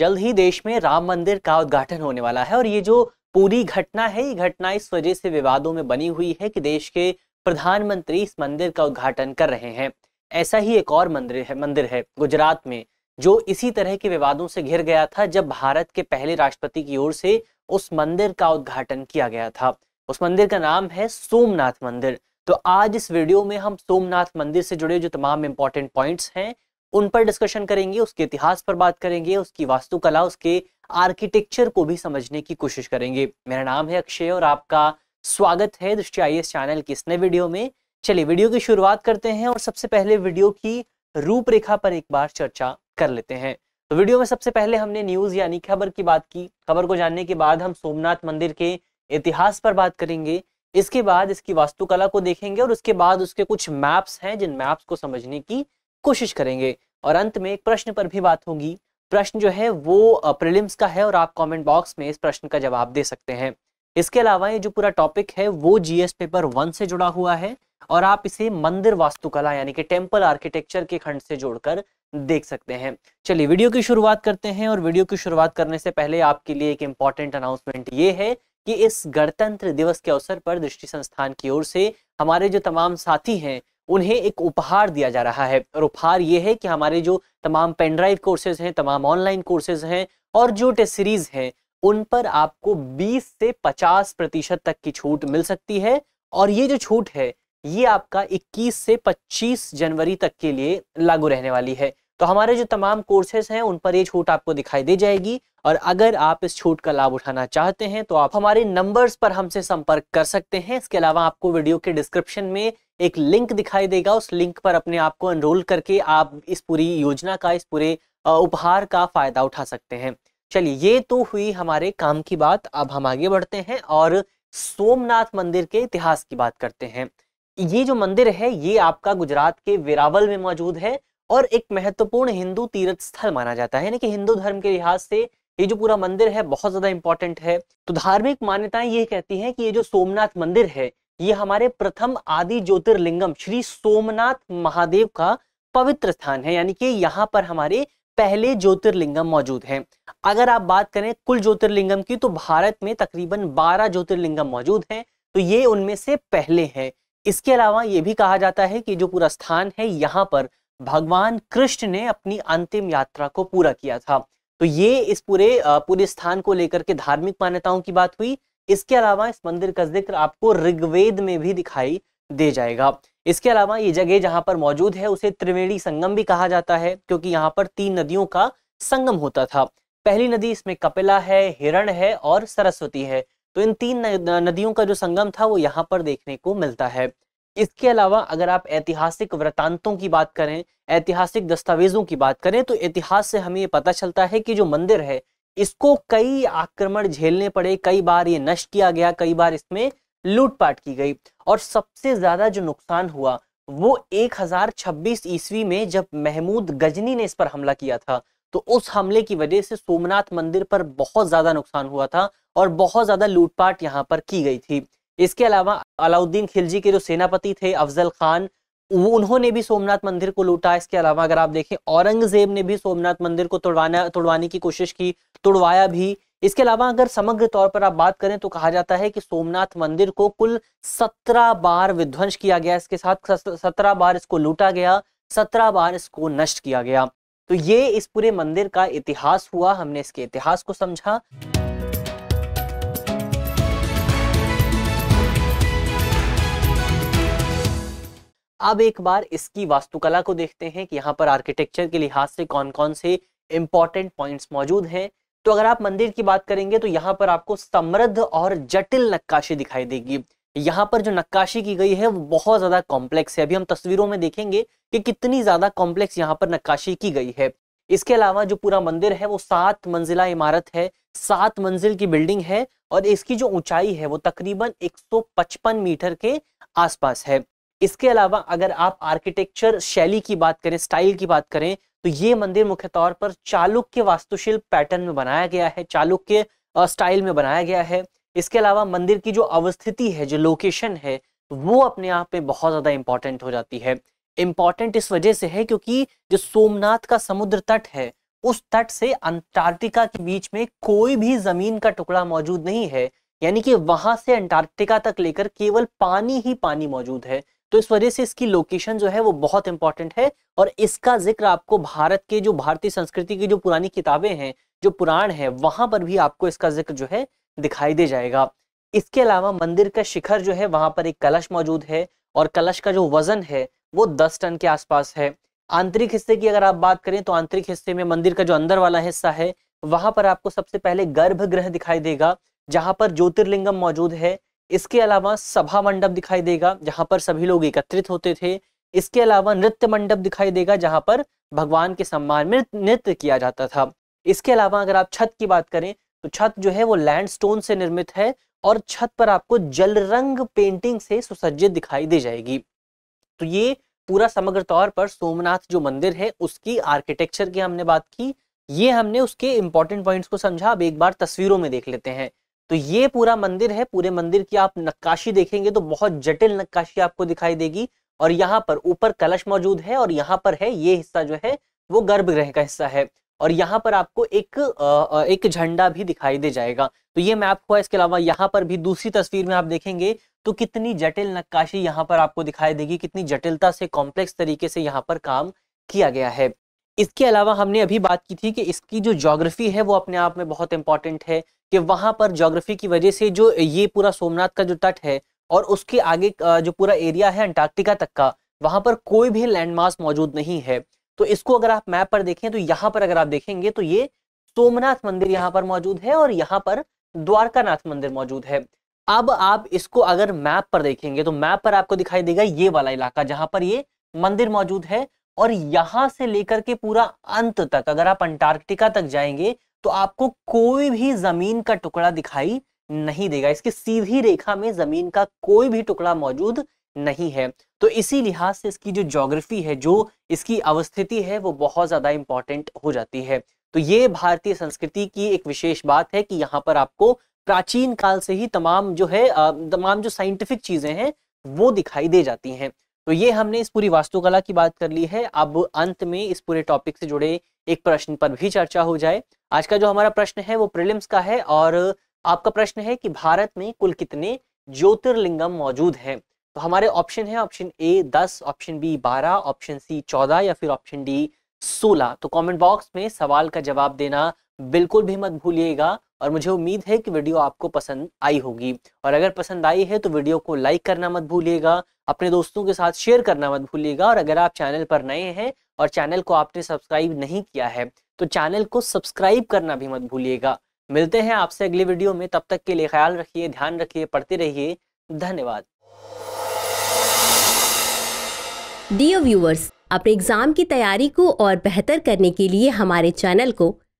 जल्द ही देश में राम मंदिर का उद्घाटन होने वाला है और ये जो पूरी घटना है ये घटना इस वजह से विवादों में बनी हुई है कि देश के प्रधानमंत्री इस मंदिर का उद्घाटन कर रहे हैं ऐसा ही एक और मंदिर है मंदिर है गुजरात में जो इसी तरह के विवादों से घिर गया था जब भारत के पहले राष्ट्रपति की ओर से उस मंदिर का उद्घाटन किया गया था उस मंदिर का नाम है सोमनाथ मंदिर तो आज इस वीडियो में हम सोमनाथ मंदिर से जुड़े जो तमाम इंपॉर्टेंट पॉइंट्स हैं उन पर डिस्कशन करेंगे उसके इतिहास पर बात करेंगे उसकी वास्तुकला उसके आर्किटेक्चर को भी समझने की कोशिश करेंगे मेरा नाम है अक्षय और आपका स्वागत है दृष्टि आई चैनल की इस नए वीडियो में चलिए वीडियो की शुरुआत करते हैं और सबसे पहले वीडियो की रूपरेखा पर एक बार चर्चा कर लेते हैं तो वीडियो में सबसे पहले हमने न्यूज यानी खबर की बात की खबर को जानने के बाद हम सोमनाथ मंदिर के इतिहास पर बात करेंगे इसके बाद इसकी वास्तुकला को देखेंगे और उसके बाद उसके कुछ मैप्स हैं जिन मैप्स को समझने की कोशिश करेंगे और अंत में एक प्रश्न पर भी बात होगी प्रश्न जो है वो प्रिलिम्स का है और आप कमेंट बॉक्स में इस प्रश्न का जवाब दे सकते हैं इसके अलावा ये जो पूरा टॉपिक है वो जीएस पेपर वन से जुड़ा हुआ है और आप इसे मंदिर वास्तुकला यानी कि टेम्पल आर्किटेक्चर के खंड से जोड़कर देख सकते हैं चलिए वीडियो की शुरुआत करते हैं और वीडियो की शुरुआत करने से पहले आपके लिए एक इम्पॉर्टेंट अनाउंसमेंट ये है कि इस गणतंत्र दिवस के अवसर पर दृष्टि संस्थान की ओर से हमारे जो तमाम साथी हैं उन्हें एक उपहार दिया जा रहा है और उपहार ये है कि हमारे जो तमाम पेनड्राइव कोर्सेज हैं तमाम ऑनलाइन कोर्सेज हैं और जो टेस्ट सीरीज हैं उन पर आपको 20 से 50 प्रतिशत तक की छूट मिल सकती है और ये जो छूट है ये आपका 21 से 25 जनवरी तक के लिए लागू रहने वाली है तो हमारे जो तमाम कोर्सेज हैं उन पर ये छूट आपको दिखाई दे जाएगी और अगर आप इस छूट का लाभ उठाना चाहते हैं तो आप हमारे नंबर्स पर हमसे संपर्क कर सकते हैं इसके अलावा आपको वीडियो के डिस्क्रिप्शन में एक लिंक दिखाई देगा उस लिंक पर अपने आप को एनरोल करके आप इस पूरी योजना का इस पूरे उपहार का फायदा उठा सकते हैं चलिए ये तो हुई हमारे काम की बात अब हम आगे बढ़ते हैं और सोमनाथ मंदिर के इतिहास की बात करते हैं ये जो मंदिर है ये आपका गुजरात के वेरावल में मौजूद है और एक महत्वपूर्ण हिंदू तीर्थ स्थल माना जाता है यानी कि हिंदू धर्म के लिहाज से ये जो पूरा मंदिर है बहुत ज्यादा इंपॉर्टेंट है तो धार्मिक मान्यताएं ये कहती हैं कि ये जो सोमनाथ मंदिर है ये हमारे प्रथम आदि ज्योतिर्लिंगम श्री सोमनाथ महादेव का पवित्र स्थान है यानी कि यहाँ पर हमारे पहले ज्योतिर्लिंगम मौजूद है अगर आप बात करें कुल ज्योतिर्लिंगम की तो भारत में तकरीबन 12 ज्योतिर्लिंगम मौजूद हैं तो ये उनमें से पहले हैं इसके अलावा ये भी कहा जाता है कि जो पूरा स्थान है यहाँ पर भगवान कृष्ण ने अपनी अंतिम यात्रा को पूरा किया था तो ये इस पूरे पूरे स्थान को लेकर के धार्मिक मान्यताओं की बात हुई इसके अलावा इस मंदिर का जिक्र आपको ऋग्वेद में भी दिखाई दे जाएगा इसके अलावा ये जगह जहां पर मौजूद है उसे त्रिवेणी संगम भी कहा जाता है क्योंकि यहाँ पर तीन नदियों का संगम होता था पहली नदी इसमें कपिला है हिरण है और सरस्वती है तो इन तीन नदियों का जो संगम था वो यहाँ पर देखने को मिलता है इसके अलावा अगर आप ऐतिहासिक वृतांतों की बात करें ऐतिहासिक दस्तावेजों की बात करें तो इतिहास से हमें ये पता चलता है कि जो मंदिर है इसको कई आक्रमण झेलने पड़े कई बार ये नष्ट किया गया कई बार इसमें लूटपाट की गई और सबसे ज्यादा जो नुकसान हुआ वो 1026 ईस्वी में जब महमूद गजनी ने इस पर हमला किया था तो उस हमले की वजह से सोमनाथ मंदिर पर बहुत ज्यादा नुकसान हुआ था और बहुत ज्यादा लूटपाट यहाँ पर की गई थी इसके अलावा अलाउद्दीन खिलजी के जो सेनापति थे अफजल खान वो उन्होंने भी सोमनाथ मंदिर को लूटा इसके अलावा अगर आप देखें औरंगजेब ने भी सोमनाथ मंदिर को तोड़वाना तोड़वाने की कोशिश की तोड़वाया भी इसके अलावा अगर समग्र तौर पर आप बात करें तो कहा जाता है कि सोमनाथ मंदिर को कुल सत्रह बार विध्वंस किया गया इसके साथ सत्रह बार इसको लूटा गया सत्रह बार इसको नष्ट किया गया तो ये इस पूरे मंदिर का इतिहास हुआ हमने इसके इतिहास को समझा अब एक बार इसकी वास्तुकला को देखते हैं कि यहाँ पर आर्किटेक्चर के लिहाज से कौन कौन से इंपॉर्टेंट पॉइंट्स मौजूद हैं तो अगर आप मंदिर की बात करेंगे तो यहाँ पर आपको समृद्ध और जटिल नक्काशी दिखाई देगी यहाँ पर जो नक्काशी की गई है वो बहुत ज्यादा कॉम्प्लेक्स है अभी हम तस्वीरों में देखेंगे कि कितनी ज्यादा कॉम्प्लेक्स यहाँ पर नक्काशी की गई है इसके अलावा जो पूरा मंदिर है वो सात मंजिला इमारत है सात मंजिल की बिल्डिंग है और इसकी जो ऊंचाई है वो तकरीबन 155 मीटर के आसपास है इसके अलावा अगर आप आर्किटेक्चर शैली की बात करें स्टाइल की बात करें तो ये मंदिर मुख्य तौर पर चालुक्य वास्तुशिल्प पैटर्न में बनाया गया है चालुक्य स्टाइल में बनाया गया है इसके अलावा मंदिर की जो अवस्थिति है जो लोकेशन है वो अपने आप में बहुत ज़्यादा इंपॉर्टेंट हो जाती है इम्पॉर्टेंट इस वजह से है क्योंकि जो सोमनाथ का समुद्र तट है उस तट से अंटार्कटिका के बीच में कोई भी जमीन का टुकड़ा मौजूद नहीं है यानी कि वहां से अंटार्कटिका तक लेकर केवल पानी ही पानी मौजूद है तो इस वजह से इसकी लोकेशन जो है वो बहुत इंपॉर्टेंट है और इसका जिक्र आपको भारत के जो भारतीय संस्कृति की जो पुरानी किताबें हैं जो पुराण है वहां पर भी आपको इसका जिक्र जो है दिखाई दे जाएगा इसके अलावा मंदिर का शिखर जो है वहां पर एक कलश मौजूद है और कलश का जो वजन है वो दस टन के आसपास है आंतरिक हिस्से की अगर आप बात करें तो आंतरिक हिस्से में मंदिर का जो अंदर वाला हिस्सा है वहां पर आपको सबसे पहले गर्भगृह दिखाई देगा जहां पर ज्योतिर्लिंगम मौजूद है इसके अलावा सभा मंडप दिखाई देगा जहां पर सभी लोग एकत्रित होते थे इसके अलावा नृत्य मंडप दिखाई देगा जहां पर भगवान के सम्मान में नृत्य किया जाता था इसके अलावा अगर आप छत की बात करें तो छत जो है वो लैंड स्टोन से निर्मित है और छत पर आपको जल रंग पेंटिंग से सुसज्जित दिखाई दे जाएगी तो ये पूरा समग्र तौर पर सोमनाथ जो मंदिर है उसकी आर्किटेक्चर की हमने बात की ये हमने उसके इंपॉर्टेंट पॉइंट्स को समझा अब एक बार तस्वीरों में देख लेते हैं तो ये पूरा मंदिर है पूरे मंदिर की आप नक्काशी देखेंगे तो बहुत जटिल नक्काशी आपको दिखाई देगी और यहाँ पर ऊपर कलश मौजूद है और यहाँ पर है ये हिस्सा जो है वो गर्भगृह का हिस्सा है और यहाँ पर आपको एक एक झंडा भी दिखाई दे जाएगा तो ये मैप हुआ इसके अलावा यहाँ पर भी दूसरी तस्वीर में आप देखेंगे तो कितनी जटिल नक्काशी यहाँ पर आपको दिखाई देगी कितनी जटिलता से कॉम्प्लेक्स तरीके से यहाँ पर काम किया गया है इसके अलावा हमने अभी बात की थी कि इसकी जो जोग्राफी है वो अपने आप में बहुत इंपॉर्टेंट है कि वहाँ पर जोग्राफी की वजह से जो ये पूरा सोमनाथ का जो तट है और उसके आगे जो पूरा एरिया है अंटार्कटिका तक का वहाँ पर कोई भी लैंडमार्क मौजूद नहीं है तो इसको अगर आप मैप पर देखें तो यहाँ पर अगर आप देखेंगे तो ये सोमनाथ मंदिर यहाँ पर मौजूद है और यहाँ पर द्वारकानाथ मंदिर मौजूद है अब आप इसको अगर मैप पर देखेंगे तो मैप पर आपको दिखाई देगा ये वाला इलाका जहाँ पर ये मंदिर मौजूद है और यहां से लेकर के पूरा अंत तक अगर आप अंटार्कटिका तक जाएंगे तो आपको कोई भी जमीन का टुकड़ा दिखाई नहीं देगा इसकी सीधी रेखा में जमीन का कोई भी टुकड़ा मौजूद नहीं है तो इसी लिहाज से इसकी जो ज्योग्राफी है जो इसकी अवस्थिति है वो बहुत ज्यादा इंपॉर्टेंट हो जाती है तो ये भारतीय संस्कृति की एक विशेष बात है कि यहाँ पर आपको प्राचीन काल से ही तमाम जो है तमाम जो साइंटिफिक चीजें हैं वो दिखाई दे जाती हैं तो ये हमने इस पूरी वास्तुकला की बात कर ली है अब अंत में इस पूरे टॉपिक से जुड़े एक प्रश्न पर भी चर्चा हो जाए आज का जो हमारा प्रश्न है वो प्रिलिम्स का है और आपका प्रश्न है कि भारत में कुल कितने ज्योतिर्लिंगम मौजूद हैं तो हमारे ऑप्शन है ऑप्शन ए दस ऑप्शन बी बारह ऑप्शन सी चौदह या फिर ऑप्शन डी सोलह तो कमेंट बॉक्स में सवाल का जवाब देना बिल्कुल भी मत भूलिएगा और मुझे उम्मीद है कि वीडियो आपको पसंद आई होगी और अगर पसंद आई है तो वीडियो को लाइक करना मत भूलिएगा अपने दोस्तों के साथ शेयर करना मत भूलिएगा और अगर आप चैनल पर नए हैं और चैनल को आपने सब्सक्राइब नहीं किया है तो चैनल को सब्सक्राइब करना भी मत भूलिएगा मिलते हैं आपसे अगले वीडियो में तब तक के लिए ख्याल रखिए ध्यान रखिए पढ़ते रहिए धन्यवाद डियो व्यूवर्स अपने एग्जाम की तैयारी को और बेहतर करने के लिए हमारे चैनल को